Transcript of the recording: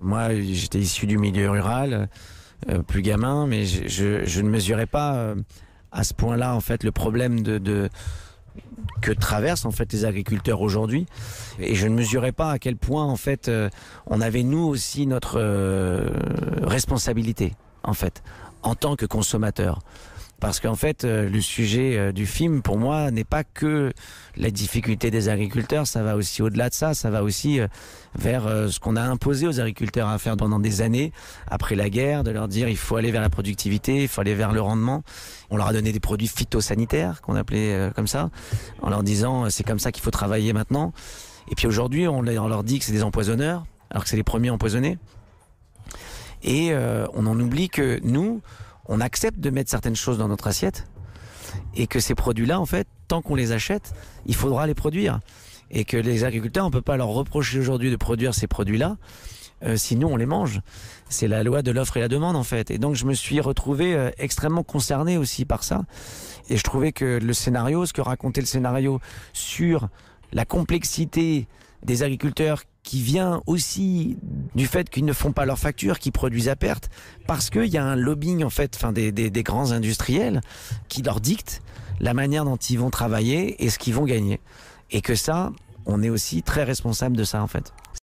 Moi, j'étais issu du milieu rural, euh, plus gamin, mais je, je, je ne mesurais pas euh, à ce point-là en fait le problème de, de, que traversent en fait les agriculteurs aujourd'hui, et je ne mesurais pas à quel point en fait euh, on avait nous aussi notre responsabilité en fait en tant que consommateurs. Parce qu'en fait, euh, le sujet euh, du film, pour moi, n'est pas que la difficulté des agriculteurs, ça va aussi au-delà de ça, ça va aussi euh, vers ce qu'on a imposé aux agriculteurs à faire pendant des années, après la guerre, de leur dire il faut aller vers la productivité, il faut aller vers le rendement. On leur a donné des produits phytosanitaires, qu'on appelait comme ça, en leur disant c'est comme ça qu'il faut travailler maintenant. Et puis aujourd'hui, on leur dit que c'est des empoisonneurs, alors que c'est les premiers empoisonnés. Et on en oublie que nous, on accepte de mettre certaines choses dans notre assiette et que ces produits-là, en fait, tant qu'on les achète, il faudra les produire. Et que les agriculteurs, on ne peut pas leur reprocher aujourd'hui de produire ces produits-là, euh, sinon on les mange. C'est la loi de l'offre et la demande, en fait. Et donc je me suis retrouvé euh, extrêmement concerné aussi par ça. Et je trouvais que le scénario, ce que racontait le scénario sur la complexité des agriculteurs qui vient aussi du fait qu'ils ne font pas leurs factures, qu'ils produisent à perte, parce qu'il y a un lobbying en fait, enfin des, des, des, grands industriels qui leur dictent la manière dont ils vont travailler et ce qu'ils vont gagner, et que ça, on est aussi très responsable de ça en fait.